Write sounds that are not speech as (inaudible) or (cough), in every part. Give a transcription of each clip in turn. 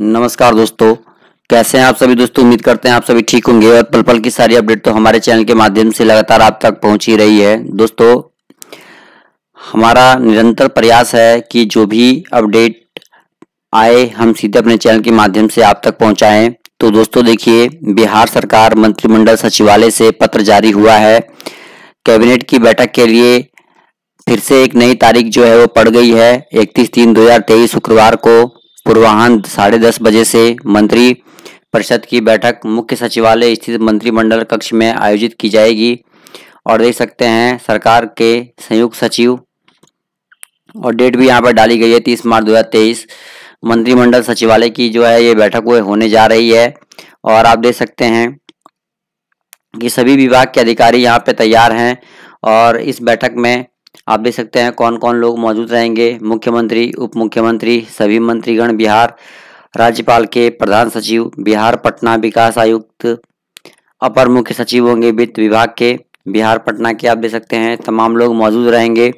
नमस्कार दोस्तों कैसे हैं आप सभी दोस्तों उम्मीद करते हैं आप सभी ठीक होंगे और पल पल की सारी अपडेट तो हमारे चैनल के माध्यम से लगातार आप तक पहुंच ही रही है दोस्तों हमारा निरंतर प्रयास है कि जो भी अपडेट आए हम सीधे अपने चैनल के माध्यम से आप तक पहुंचाएं तो दोस्तों देखिए बिहार सरकार मंत्रिमंडल सचिवालय से पत्र जारी हुआ है कैबिनेट की बैठक के लिए फिर से एक नई तारीख जो है वो पड़ गई है इकतीस तीन दो शुक्रवार को पूर्वाहन साढ़े दस बजे से मंत्री परिषद की बैठक मुख्य सचिवालय स्थित मंत्रिमंडल कक्ष में आयोजित की जाएगी और देख सकते हैं सरकार के संयुक्त सचिव और डेट भी यहाँ पर डाली गई है तीस मार्च दो मंत्रिमंडल सचिवालय की जो है ये बैठक वो होने जा रही है और आप देख सकते हैं कि सभी विभाग के अधिकारी यहाँ पे तैयार हैं और इस बैठक में आप देख सकते हैं कौन कौन लोग मौजूद रहेंगे मुख्यमंत्री उप मुख्यमंत्री सभी मंत्रीगण बिहार राज्यपाल के प्रधान सचिव बिहार पटना विकास आयुक्त अपर मुख्य सचिव होंगे वित्त विभाग के बिहार पटना के आप देख सकते हैं तमाम लोग मौजूद रहेंगे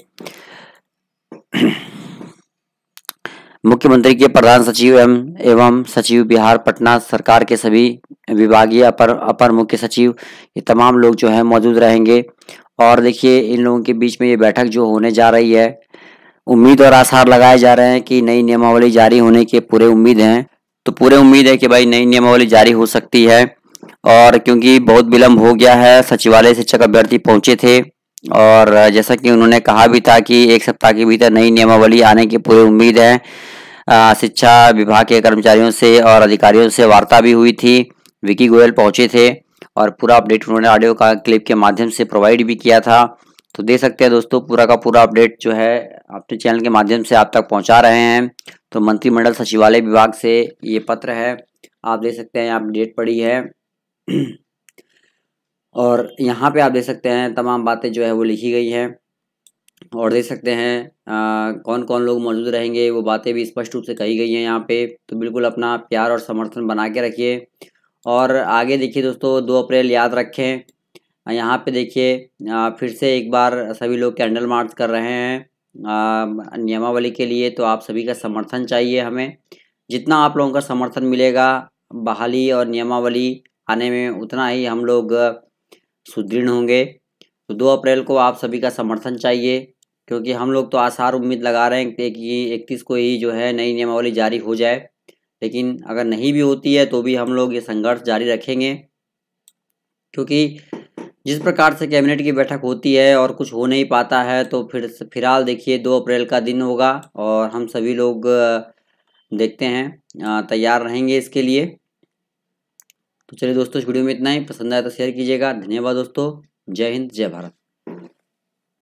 मुख्यमंत्री के प्रधान सचिव एवं एवं सचिव बिहार पटना सरकार के सभी विभागीय अपर अपर मुख्य सचिव ये तमाम लोग जो है मौजूद रहेंगे और देखिए इन लोगों के बीच में ये बैठक जो होने जा रही है उम्मीद और आसार लगाए जा रहे हैं कि नई नियमावली जारी होने के पूरे उम्मीद हैं तो पूरे उम्मीद है कि भाई नई नियमावली जारी हो सकती है और क्योंकि बहुत विलम्ब हो गया है सचिवालय शिक्षक अभ्यर्थी पहुंचे थे और जैसा कि उन्होंने कहा भी था कि एक सप्ताह के भीतर नई नियमावली आने की पूरी उम्मीद है शिक्षा विभाग के कर्मचारियों से और अधिकारियों से वार्ता भी हुई थी विकी गोयल पहुंचे थे और पूरा अपडेट उन्होंने ऑडियो का क्लिप के माध्यम से प्रोवाइड भी किया था तो दे सकते हैं दोस्तों पूरा का पूरा अपडेट जो है अपने चैनल के माध्यम से आप तक पहुंचा रहे हैं तो मंत्रिमंडल सचिवालय विभाग से ये पत्र है आप देख सकते हैं यहाँ डेट पड़ी है (clears throat) और यहाँ पे आप देख सकते हैं तमाम बातें जो है वो लिखी गई हैं और देख सकते हैं आ, कौन कौन लोग मौजूद रहेंगे वो बातें भी स्पष्ट रूप से कही गई हैं यहाँ पे तो बिल्कुल अपना प्यार और समर्थन बना के रखिए और आगे देखिए दोस्तों दो अप्रैल याद रखें यहाँ पे देखिए फिर से एक बार सभी लोग कैंडल मार्च कर रहे हैं नियमावली के लिए तो आप सभी का समर्थन चाहिए हमें जितना आप लोगों का समर्थन मिलेगा बहाली और नियमावली आने में उतना ही हम लोग सुदृढ़ होंगे तो दो अप्रैल को आप सभी का समर्थन चाहिए क्योंकि हम लोग तो आसार उम्मीद लगा रहे हैं कि इकतीस को ही जो है नई नियमावली जारी हो जाए लेकिन अगर नहीं भी होती है तो भी हम लोग ये संघर्ष जारी रखेंगे क्योंकि जिस प्रकार से कैबिनेट की बैठक होती है और कुछ हो नहीं पाता है तो फिर फिलहाल देखिए दो अप्रैल का दिन होगा और हम सभी लोग देखते हैं तैयार रहेंगे इसके लिए तो चलिए दोस्तों इस वीडियो में इतना ही पसंद आया तो शेयर कीजिएगा धन्यवाद दोस्तों जय हिंद जय भारत